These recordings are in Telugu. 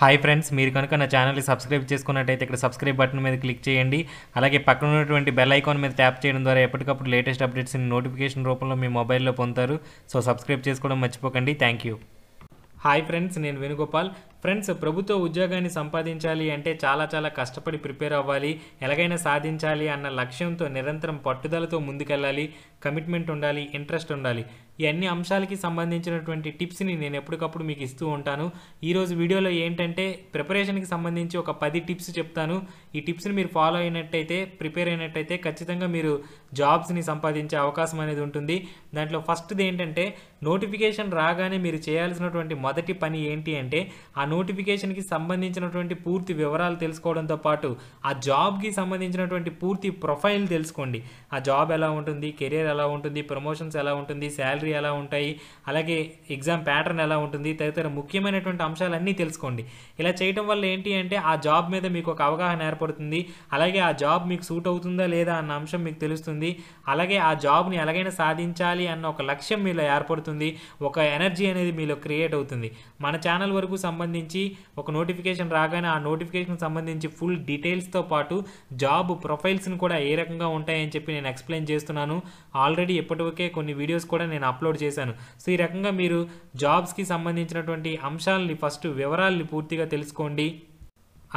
హాయ్ ఫ్రెండ్స్ మీరు కనుక నా ఛానల్ని సబ్స్క్రైబ్ చేసుకున్నట్టయితే ఇక్కడ సబ్స్క్రైబ్ బటన్ మీద క్లిక్ చేయండి అలాగే పక్కన ఉన్నటువంటి బెల్ ఐకాన్ మీద ట్యాప్ చేయడం ద్వారా ఎప్పటికప్పుడు లేటెస్ట్ అప్డేట్స్ని నోటిఫికేషన్ రూపంలో మీ మొబైల్లో పొందుతారు సో సబ్స్క్రైబ్ చేసుకోవడం మర్చిపోకండి థ్యాంక్ యూ హాయ్ ఫ్రెండ్స్ నేను వేణుగోపాల్ ఫ్రెండ్స్ ప్రభుత్వ ఉద్యోగాన్ని సంపాదించాలి అంటే చాలా చాలా కష్టపడి ప్రిపేర్ అవ్వాలి ఎలాగైనా సాధించాలి అన్న లక్ష్యంతో నిరంతరం పట్టుదలతో ముందుకెళ్ళాలి కమిట్మెంట్ ఉండాలి ఇంట్రెస్ట్ ఉండాలి ఈ అన్ని అంశాలకి సంబంధించినటువంటి టిప్స్ని నేను ఎప్పటికప్పుడు మీకు ఇస్తూ ఉంటాను ఈరోజు వీడియోలో ఏంటంటే ప్రిపరేషన్కి సంబంధించి ఒక పది టిప్స్ చెప్తాను ఈ టిప్స్ని మీరు ఫాలో అయినట్టయితే ప్రిపేర్ అయినట్టయితే ఖచ్చితంగా మీరు జాబ్స్ని సంపాదించే అవకాశం అనేది ఉంటుంది దాంట్లో ఫస్ట్ది ఏంటంటే నోటిఫికేషన్ రాగానే మీరు చేయాల్సినటువంటి మొదటి పని ఏంటి అంటే ఆ నోటిఫికేషన్కి సంబంధించినటువంటి పూర్తి వివరాలు తెలుసుకోవడంతో పాటు ఆ జాబ్కి సంబంధించినటువంటి పూర్తి ప్రొఫైల్ తెలుసుకోండి ఆ జాబ్ ఎలా ఉంటుంది కెరీర్ ఎలా ఉంటుంది ప్రమోషన్స్ ఎలా ఉంటుంది శాలరీ ఎలా ఉంటాయి అలాగే ఎగ్జామ్ ప్యాటర్న్ ఎలా ఉంటుంది తదితర ముఖ్యమైనటువంటి అంశాలన్నీ తెలుసుకోండి ఇలా చేయడం వల్ల ఏంటి అంటే ఆ జాబ్ మీద మీకు ఒక అవగాహన ఏర్పడుతుంది అలాగే ఆ జాబ్ మీకు సూట్ అవుతుందా లేదా అన్న అంశం మీకు తెలుస్తుంది అలాగే ఆ జాబ్ని ఎలాగైనా సాధించాలి అన్న ఒక లక్ష్యం మీలో ఏర్పడుతుంది ఒక ఎనర్జీ అనేది మీలో క్రియేట్ అవుతుంది మన ఛానల్ వరకు సంబంధించి సంబంధించి ఒక నోటిఫికేషన్ రాగానే ఆ నోటిఫికేషన్ సంబంధించి ఫుల్ డీటెయిల్స్తో పాటు జాబ్ ప్రొఫైల్స్ని కూడా ఏ రకంగా ఉంటాయని చెప్పి నేను ఎక్స్ప్లెయిన్ చేస్తున్నాను ఆల్రెడీ ఇప్పటివరకే కొన్ని వీడియోస్ కూడా నేను అప్లోడ్ చేశాను సో ఈ రకంగా మీరు జాబ్స్కి సంబంధించినటువంటి అంశాలని ఫస్ట్ వివరాలని పూర్తిగా తెలుసుకోండి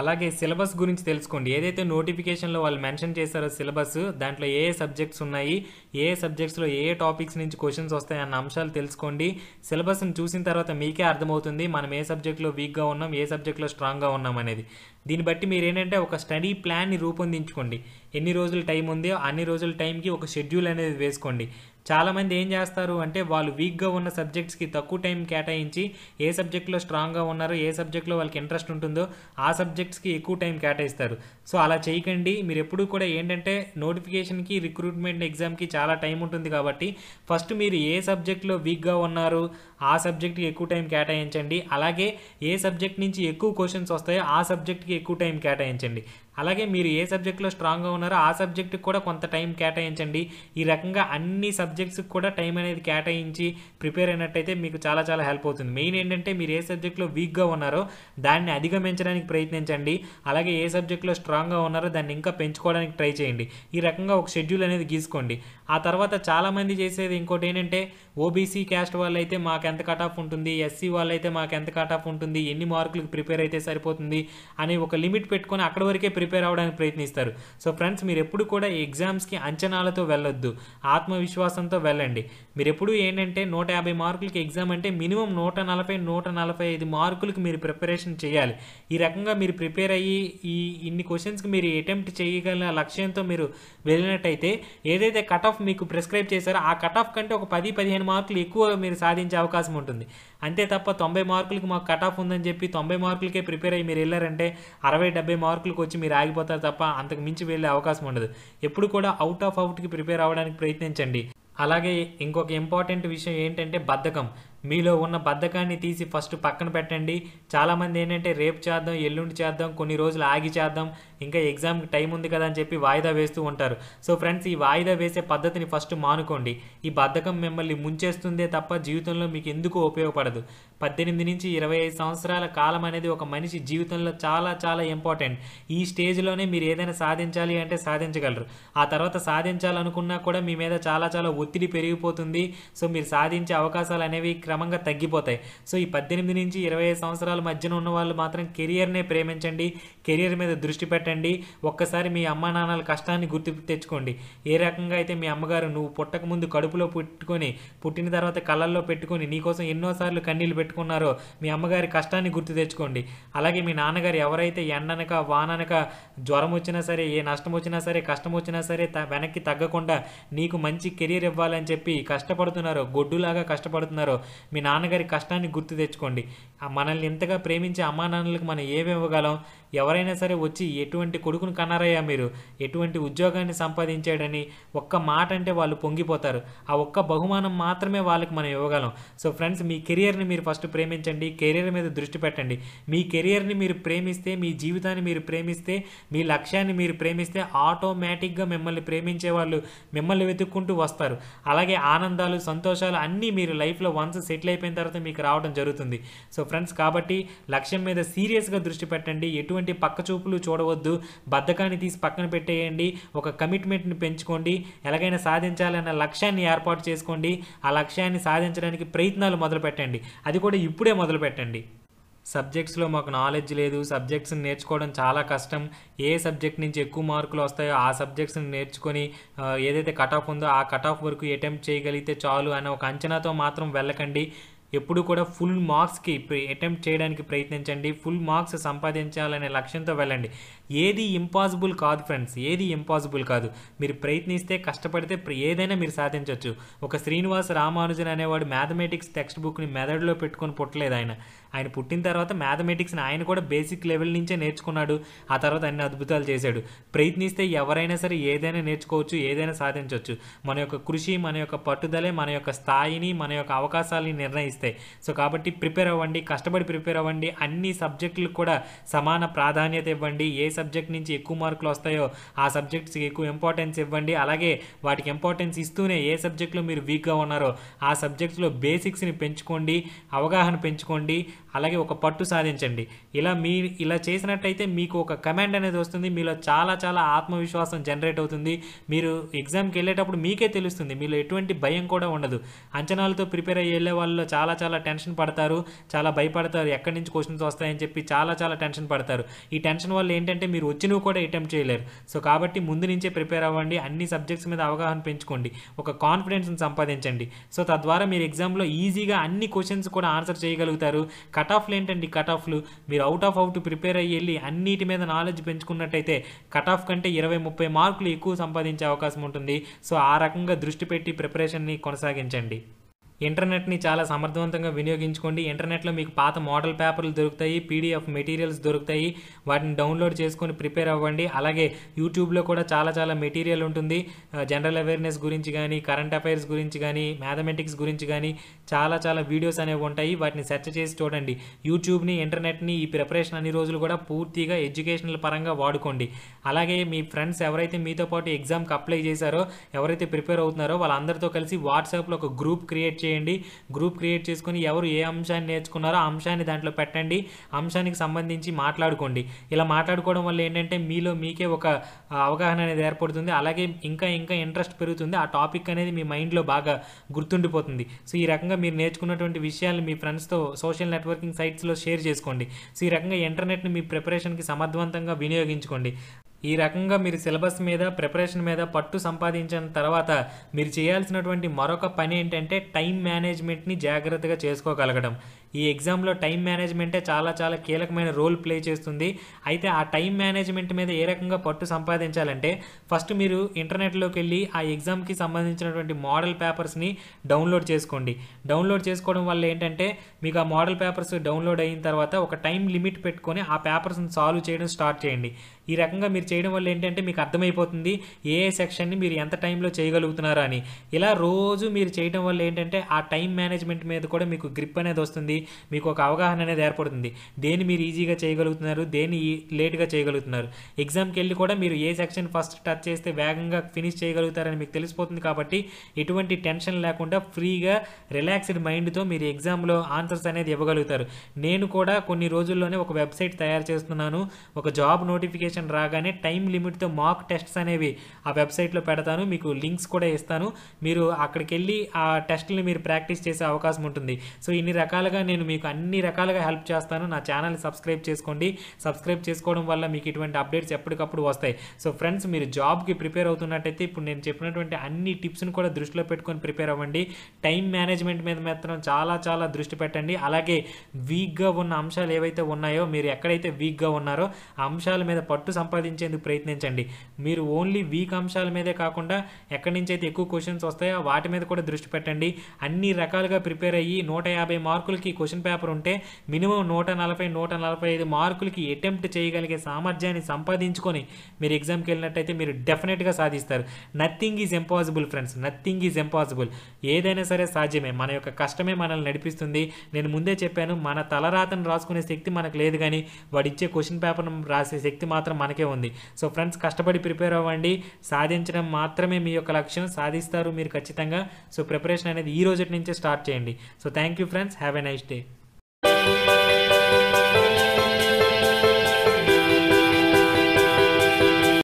అలాగే సిలబస్ గురించి తెలుసుకోండి ఏదైతే నోటిఫికేషన్లో వాళ్ళు మెన్షన్ చేశారో సిలబస్ దాంట్లో ఏ సబ్జెక్ట్స్ ఉన్నాయి ఏ సబ్జెక్ట్స్లో ఏ టాపిక్స్ నుంచి క్వశ్చన్స్ వస్తాయి అన్న అంశాలు తెలుసుకోండి సిలబస్ని చూసిన తర్వాత మీకే అర్థమవుతుంది మనం ఏ సబ్జెక్ట్లో వీక్గా ఉన్నాం ఏ సబ్జెక్ట్లో స్ట్రాంగ్గా ఉన్నాం అనేది దీన్ని బట్టి మీరు ఏంటంటే ఒక స్టడీ ప్లాన్ని రూపొందించుకోండి ఎన్ని రోజులు టైం ఉందో అన్ని రోజుల టైంకి ఒక షెడ్యూల్ అనేది వేసుకోండి చాలామంది ఏం చేస్తారు అంటే వాళ్ళు వీక్గా ఉన్న సబ్జెక్ట్స్కి తక్కువ టైం కేటాయించి ఏ సబ్జెక్ట్లో స్ట్రాంగ్గా ఉన్నారో ఏ సబ్జెక్ట్లో వాళ్ళకి ఇంట్రెస్ట్ ఉంటుందో ఆ సబ్జెక్ట్స్కి ఎక్కువ టైం కేటాయిస్తారు సో అలా చేయకండి మీరు ఎప్పుడు కూడా ఏంటంటే నోటిఫికేషన్కి రిక్రూట్మెంట్ ఎగ్జామ్కి చాలా టైం ఉంటుంది కాబట్టి ఫస్ట్ మీరు ఏ సబ్జెక్ట్లో వీక్గా ఉన్నారు ఆ సబ్జెక్ట్కి ఎక్కువ టైం కేటాయించండి అలాగే ఏ సబ్జెక్ట్ నుంచి ఎక్కువ క్వశ్చన్స్ వస్తాయో ఆ సబ్జెక్ట్కి ఎక్కువ టైం కేటాయించండి అలాగే మీరు ఏ సబ్జెక్ట్లో స్ట్రాంగ్గా ఉన్నారో ఆ సబ్జెక్టుకి కూడా కొంత టైం కేటాయించండి ఈ రకంగా అన్ని సబ్జెక్ట్స్కి కూడా టైం అనేది కేటాయించి ప్రిపేర్ అయినట్టయితే మీకు చాలా చాలా హెల్ప్ అవుతుంది మెయిన్ ఏంటంటే మీరు ఏ సబ్జెక్ట్లో వీక్గా ఉన్నారో దాన్ని అధిగమించడానికి ప్రయత్నించండి అలాగే ఏ సబ్జెక్ట్లో స్ట్రాంగ్గా ఉన్నారో దాన్ని ఇంకా పెంచుకోవడానికి ట్రై చేయండి ఈ రకంగా ఒక షెడ్యూల్ అనేది గీసుకోండి ఆ తర్వాత చాలామంది చేసేది ఇంకోటి ఏంటంటే ఓబీసీ క్యాస్ట్ అయితే మాకు ఎంత కట్ ఆఫ్ ఉంటుంది ఎస్సీ వాళ్ళైతే మాకు ఎంత కట్ ఆఫ్ ఉంటుంది ఎన్ని మార్కులకు ప్రిపేర్ అయితే సరిపోతుంది అని ఒక లిమిట్ పెట్టుకొని అక్కడి వరకే ప్రిపేర్ ప్రిపేర్ అవ్వడానికి ప్రయత్నిస్తారు సో ఫ్రెండ్స్ మీరు ఎప్పుడు కూడా ఎగ్జామ్స్కి అంచనాలతో వెళ్ళొద్దు ఆత్మవిశ్వాసంతో వెళ్ళండి మీరు ఎప్పుడు ఏంటంటే నూట యాభై మార్కులకి ఎగ్జామ్ అంటే మినిమం నూట నలభై నూట నలభై ఐదు మార్కులకి మీరు ప్రిపరేషన్ చేయాలి ఈ రకంగా మీరు ప్రిపేర్ అయ్యి ఈ ఇన్ని క్వశ్చన్స్కి మీరు అటెంప్ట్ చేయగల లక్ష్యంతో మీరు వెళ్ళినట్టయితే ఏదైతే కట్ ఆఫ్ మీకు ప్రిస్క్రైబ్ చేశారో ఆ కట్ ఆఫ్ కంటే ఒక పది పదిహేను మార్కులు ఎక్కువ మీరు సాధించే అవకాశం ఉంటుంది అంతే తప్ప తొంభై మార్కులకి మాకు కట్ ఆఫ్ ఉందని చెప్పి తొంభై మార్కులకే ప్రిపేర్ అయ్యి మీరు వెళ్ళారంటే అరవై డెబ్బై మార్కులకు వచ్చి మీరు ఆగిపోతారు తప్ప అంతకు మించి వెళ్ళే అవకాశం ఉండదు ఎప్పుడు కూడా అవుట్ ఆఫ్ అవుట్కి ప్రిపేర్ అవ్వడానికి ప్రయత్నించండి అలాగే ఇంకొక ఇంపార్టెంట్ విషయం ఏంటంటే బద్ధకం మీలో ఉన్న బద్ధకాన్ని తీసి ఫస్ట్ పక్కన పెట్టండి చాలామంది ఏంటంటే రేపు చేద్దాం ఎల్లుండి చేద్దాం కొన్ని రోజులు ఆగి చేద్దాం ఇంకా ఎగ్జామ్కి టైం ఉంది కదా అని చెప్పి వాయిదా వేస్తూ ఉంటారు సో ఫ్రెండ్స్ ఈ వాయిదా వేసే పద్ధతిని ఫస్ట్ మానుకోండి ఈ బద్ధకం మిమ్మల్ని ముంచేస్తుందే తప్ప జీవితంలో మీకు ఎందుకు ఉపయోగపడదు పద్దెనిమిది నుంచి ఇరవై ఐదు సంవత్సరాల కాలం అనేది ఒక మనిషి జీవితంలో చాలా చాలా ఇంపార్టెంట్ ఈ స్టేజ్లోనే మీరు ఏదైనా సాధించాలి అంటే సాధించగలరు ఆ తర్వాత సాధించాలనుకున్నా కూడా మీ మీద చాలా చాలా ఒత్తిడి పెరిగిపోతుంది సో మీరు సాధించే అవకాశాలు అనేవి క్రమంగా తగ్గిపోతాయి సో ఈ పద్దెనిమిది నుంచి ఇరవై సంవత్సరాల మధ్యన ఉన్న వాళ్ళు మాత్రం కెరియర్నే ప్రేమించండి కెరియర్ మీద దృష్టి పెట్టండి ఒక్కసారి మీ అమ్మ నాన్నల కష్టాన్ని గుర్తు తెచ్చుకోండి ఏ రకంగా అయితే మీ అమ్మగారు నువ్వు పుట్టక ముందు కడుపులో పుట్టుకొని పుట్టిన తర్వాత కళ్ళల్లో పెట్టుకొని నీకోసం ఎన్నోసార్లు కన్నీళ్ళు పెట్టుకున్నారో మీ అమ్మగారి కష్టాన్ని గుర్తు తెచ్చుకోండి అలాగే మీ నాన్నగారు ఎవరైతే ఎండనక వాననక జ్వరం వచ్చినా సరే ఏ నష్టం వచ్చినా సరే కష్టం వచ్చినా సరే వెనక్కి తగ్గకుండా నీకు మంచి కెరీర్ ఇవ్వాలని చెప్పి కష్టపడుతున్నారో గొడ్డులాగా కష్టపడుతున్నారో మీ నాన్నగారి కష్టాన్ని గుర్తు తెచ్చుకోండి మనల్ని ఎంతగా ప్రేమించే అమ్మానాన్నలకు మనం ఏమి ఇవ్వగలం ఎవరైనా సరే వచ్చి ఎటువంటి కొడుకును కన్నారయ్యా మీరు ఎటువంటి ఉద్యోగాన్ని సంపాదించాడని ఒక్క మాట అంటే వాళ్ళు పొంగిపోతారు ఆ ఒక్క బహుమానం మాత్రమే వాళ్ళకి మనం ఇవ్వగలం సో ఫ్రెండ్స్ మీ కెరియర్ని మీరు ఫస్ట్ ప్రేమించండి కెరియర్ మీద దృష్టి పెట్టండి మీ కెరియర్ని మీరు ప్రేమిస్తే మీ జీవితాన్ని మీరు ప్రేమిస్తే మీ లక్ష్యాన్ని మీరు ప్రేమిస్తే ఆటోమేటిక్గా మిమ్మల్ని ప్రేమించే వాళ్ళు మిమ్మల్ని వెతుక్కుంటూ వస్తారు అలాగే ఆనందాలు సంతోషాలు అన్నీ మీరు లైఫ్లో వన్స్ సెటిల్ అయిపోయిన తర్వాత మీకు రావడం జరుగుతుంది సో ఫ్రెండ్స్ కాబట్టి లక్ష్యం మీద సీరియస్గా దృష్టి పెట్టండి ఎటువంటి పక్కచూపులు చూడవద్దు బద్ధకాన్ని తీసి పక్కన పెట్టేయండి ఒక కమిట్మెంట్ని పెంచుకోండి ఎలాగైనా సాధించాలన్న లక్ష్యాన్ని ఏర్పాటు చేసుకోండి ఆ లక్ష్యాన్ని సాధించడానికి ప్రయత్నాలు మొదలు పెట్టండి అది కూడా ఇప్పుడే మొదలు పెట్టండి సబ్జెక్ట్స్లో మాకు నాలెడ్జ్ లేదు సబ్జెక్ట్స్ని నేర్చుకోవడం చాలా కష్టం ఏ సబ్జెక్ట్ నుంచి ఎక్కువ మార్కులు వస్తాయో ఆ సబ్జెక్ట్స్ని నేర్చుకొని ఏదైతే కట్ ఆఫ్ ఉందో ఆ కట్ ఆఫ్ వరకు అటెంప్ట్ చేయగలిగితే చాలు అనే ఒక అంచనాతో మాత్రం వెళ్ళకండి ఎప్పుడు కూడా ఫుల్ మార్క్స్కి అటెంప్ట్ చేయడానికి ప్రయత్నించండి ఫుల్ మార్క్స్ సంపాదించాలనే లక్ష్యంతో వెళ్ళండి ఏది ఇంపాసిబుల్ కాదు ఫ్రెండ్స్ ఏది ఇంపాసిబుల్ కాదు మీరు ప్రయత్నిస్తే కష్టపడితే ఏదైనా మీరు సాధించవచ్చు ఒక శ్రీనివాస రామానుజన్ అనేవాడు మ్యాథమెటిక్స్ టెక్స్ట్ బుక్ని మెదడులో పెట్టుకొని పుట్టలేదు ఆయన ఆయన పుట్టిన తర్వాత మ్యాథమెటిక్స్ని ఆయన కూడా బేసిక్ లెవెల్ నుంచే నేర్చుకున్నాడు ఆ తర్వాత అన్ని అద్భుతాలు చేశాడు ప్రయత్నిస్తే ఎవరైనా సరే ఏదైనా నేర్చుకోవచ్చు ఏదైనా సాధించవచ్చు మన యొక్క కృషి మన యొక్క పట్టుదలే మన యొక్క స్థాయిని మన యొక్క అవకాశాలని నిర్ణయిస్తాయి సో కాబట్టి ప్రిపేర్ అవ్వండి కష్టపడి ప్రిపేర్ అవ్వండి అన్ని సబ్జెక్టులకు కూడా సమాన ప్రాధాన్యత ఇవ్వండి ఏ సబ్జెక్ట్ నుంచి ఎక్కువ మార్కులు వస్తాయో ఆ సబ్జెక్ట్స్కి ఎక్కువ ఇంపార్టెన్స్ ఇవ్వండి అలాగే వాటికి ఇంపార్టెన్స్ ఇస్తూనే ఏ సబ్జెక్టులో మీరు వీక్గా ఉన్నారో ఆ సబ్జెక్ట్స్లో బేసిక్స్ని పెంచుకోండి అవగాహన పెంచుకోండి అలాగే ఒక పట్టు సాధించండి ఇలా మీ ఇలా చేసినట్టయితే మీకు ఒక కమాండ్ అనేది వస్తుంది మీలో చాలా చాలా ఆత్మవిశ్వాసం జనరేట్ అవుతుంది మీరు ఎగ్జామ్కి వెళ్ళేటప్పుడు మీకే తెలుస్తుంది మీలో ఎటువంటి భయం కూడా ఉండదు అంచనాలతో ప్రిపేర్ అయ్యి వెళ్ళే వాళ్ళు చాలా చాలా టెన్షన్ పడతారు చాలా భయపడతారు ఎక్కడి నుంచి క్వశ్చన్స్ వస్తాయని చెప్పి చాలా చాలా టెన్షన్ పడతారు ఈ టెన్షన్ వల్ల ఏంటంటే మీరు వచ్చినవి కూడా అటెంప్ట్ చేయలేరు సో కాబట్టి ముందు నుంచే ప్రిపేర్ అవ్వండి అన్ని సబ్జెక్ట్స్ మీద అవగాహన పెంచుకోండి ఒక కాన్ఫిడెన్స్ని సంపాదించండి సో తద్వారా మీరు ఎగ్జామ్లో ఈజీగా అన్ని క్వశ్చన్స్ కూడా ఆన్సర్ చేయగలుగుతారు కట్ ఆఫ్లు ఏంటండి కట్ ఆఫ్లు మీరు అవుట్ ఆఫ్ అవుట్ ప్రిపేర్ అయ్యి వెళ్ళి అన్నిటి మీద నాలెడ్జ్ పెంచుకున్నట్టయితే కట్ ఆఫ్ కంటే ఇరవై ముప్పై మార్కులు ఎక్కువ సంపాదించే అవకాశం ఉంటుంది సో ఆ రకంగా దృష్టి పెట్టి ప్రిపరేషన్ని కొనసాగించండి ఇంటర్నెట్ని చాలా సమర్థవంతంగా వినియోగించుకోండి ఇంటర్నెట్లో మీకు పాత మోడల్ పేపర్లు దొరుకుతాయి పీడిఎఫ్ మెటీరియల్స్ దొరుకుతాయి వాటిని డౌన్లోడ్ చేసుకొని ప్రిపేర్ అవ్వండి అలాగే యూట్యూబ్లో కూడా చాలా చాలా మెటీరియల్ ఉంటుంది జనరల్ అవేర్నెస్ గురించి కానీ కరెంట్ అఫైర్స్ గురించి కానీ మ్యాథమెటిక్స్ గురించి కానీ చాలా చాలా వీడియోస్ అనేవి ఉంటాయి వాటిని సెర్చ్ చేసి చూడండి యూట్యూబ్ని ఇంటర్నెట్ని ఈ ప్రిపరేషన్ అన్ని రోజులు కూడా పూర్తిగా ఎడ్యుకేషనల్ పరంగా వాడుకోండి అలాగే మీ ఫ్రెండ్స్ ఎవరైతే మీతో పాటు ఎగ్జామ్కి అప్లై చేశారో ఎవరైతే ప్రిపేర్ అవుతున్నారో వాళ్ళందరితో కలిసి వాట్సాప్లో ఒక గ్రూప్ క్రియేట్ చేయండి చేయండి గ్రూప్ క్రియేట్ చేసుకుని ఎవరు ఏ అంశాన్ని నేర్చుకున్నారో అంశాన్ని దాంట్లో పెట్టండి అంశానికి సంబంధించి మాట్లాడుకోండి ఇలా మాట్లాడుకోవడం వల్ల ఏంటంటే మీలో మీకే ఒక అవగాహన అనేది ఏర్పడుతుంది అలాగే ఇంకా ఇంకా ఇంట్రెస్ట్ పెరుగుతుంది ఆ టాపిక్ అనేది మీ మైండ్లో బాగా గుర్తుండిపోతుంది సో ఈ రకంగా మీరు నేర్చుకున్నటువంటి విషయాలు మీ ఫ్రెండ్స్తో సోషల్ నెట్వర్కింగ్ సైట్స్లో షేర్ చేసుకోండి సో ఈ రకంగా ఇంటర్నెట్ని మీ ప్రిపరేషన్కి సమర్థవంతంగా వినియోగించుకోండి ఈ రకంగా మీరు సిలబస్ మీద ప్రిపరేషన్ మీద పట్టు సంపాదించిన తర్వాత మీరు చేయాల్సినటువంటి మరొక పని ఏంటంటే టైం మేనేజ్మెంట్ని జాగ్రత్తగా చేసుకోగలగడం ఈ ఎగ్జామ్లో టైం మేనేజ్మెంటే చాలా చాలా కీలకమైన రోల్ ప్లే చేస్తుంది అయితే ఆ టైం మేనేజ్మెంట్ మీద ఏ రకంగా పట్టు సంపాదించాలంటే ఫస్ట్ మీరు ఇంటర్నెట్లోకి వెళ్ళి ఆ ఎగ్జామ్కి సంబంధించినటువంటి మోడల్ పేపర్స్ని డౌన్లోడ్ చేసుకోండి డౌన్లోడ్ చేసుకోవడం వల్ల ఏంటంటే మీకు ఆ మోడల్ పేపర్స్ డౌన్లోడ్ అయిన తర్వాత ఒక టైం లిమిట్ పెట్టుకొని ఆ పేపర్స్ని సాల్వ్ చేయడం స్టార్ట్ చేయండి ఈ రకంగా మీరు చేయడం వల్ల ఏంటంటే మీకు అర్థమైపోతుంది ఏ సెక్షన్ని మీరు ఎంత టైంలో చేయగలుగుతున్నారా అని ఇలా రోజు మీరు చేయడం వల్ల ఏంటంటే ఆ టైం మేనేజ్మెంట్ మీద కూడా మీకు గ్రిప్ అనేది వస్తుంది మీకు ఒక అవగాహన అనేది ఏర్పడుతుంది దేన్ని మీరు ఈజీగా చేయగలుగుతున్నారు దేన్ని లేట్గా చేయగలుగుతున్నారు ఎగ్జామ్కి వెళ్ళి కూడా మీరు ఏ సెక్షన్ ఫస్ట్ టచ్ చేస్తే వేగంగా ఫినిష్ చేయగలుగుతారని మీకు తెలిసిపోతుంది కాబట్టి ఎటువంటి టెన్షన్ లేకుండా ఫ్రీగా రిలాక్స్డ్ మైండ్తో మీరు ఎగ్జామ్లో ఆన్సర్స్ అనేది ఇవ్వగలుగుతారు నేను కూడా కొన్ని రోజుల్లోనే ఒక వెబ్సైట్ తయారు చేస్తున్నాను ఒక జాబ్ నోటిఫికేషన్ రాగానే టైం లిమిట్తో మాక్ టెస్ట్స్ అనేవి ఆ వెబ్సైట్లో పెడతాను మీకు లింక్స్ కూడా ఇస్తాను మీరు అక్కడికి వెళ్ళి ఆ టెస్ట్ని మీరు ప్రాక్టీస్ చేసే అవకాశం ఉంటుంది సో ఇన్ని రకాలుగా నేను మీకు అన్ని రకాలుగా హెల్ప్ చేస్తాను నా ఛానల్ సబ్స్క్రైబ్ చేసుకోండి సబ్స్క్రైబ్ చేసుకోవడం వల్ల మీకు ఇటువంటి అప్డేట్స్ ఎప్పటికప్పుడు వస్తాయి సో ఫ్రెండ్స్ మీరు జాబ్కి ప్రిపేర్ అవుతున్నట్టయితే ఇప్పుడు నేను చెప్పినటువంటి అన్ని టిప్స్ని కూడా దృష్టిలో పెట్టుకొని ప్రిపేర్ అవ్వండి టైం మేనేజ్మెంట్ మీద మాత్రం చాలా చాలా దృష్టి పెట్టండి అలాగే వీక్గా ఉన్న అంశాలు ఏవైతే ఉన్నాయో మీరు ఎక్కడైతే వీక్గా ఉన్నారో ఆ అంశాల మీద పట్టు సంపాదించేందుకు ప్రయత్నించండి మీరు ఓన్లీ వీక్ అంశాల మీదే కాకుండా ఎక్కడి నుంచి అయితే ఎక్కువ క్వశ్చన్స్ వస్తాయో వాటి మీద కూడా దృష్టి పెట్టండి అన్ని రకాలుగా ప్రిపేర్ అయ్యి నూట యాభై మార్కులకి క్వశ్చన్ పేపర్ ఉంటే మినిమం నూట నలభై నూట నలభై ఐదు మార్కులకి అటెంప్ట్ చేయగలిగే సామర్థ్యాన్ని సంపాదించుకొని మీరు ఎగ్జామ్కి వెళ్ళినట్టయితే మీరు డెఫినెట్గా సాధిస్తారు nothing is impossible friends nothing is impossible ఏదైనా సరే సాధ్యమే మన యొక్క కష్టమే మనల్ని నడిపిస్తుంది నేను ముందే చెప్పాను మన తలరాతను రాసుకునే శక్తి మనకు లేదు కానీ వాడు ఇచ్చే క్వశ్చన్ పేపర్ను రాసే శక్తి మాత్రం మనకే ఉంది సో ఫ్రెండ్స్ కష్టపడి ప్రిపేర్ అవ్వండి సాధించడం మాత్రమే మీ యొక్క లక్ష్యం సాధిస్తారు మీరు ఖచ్చితంగా సో ప్రిపరేషన్ అనేది ఈ రోజు నుంచే స్టార్ట్ చేయండి so thank you friends have a nice SD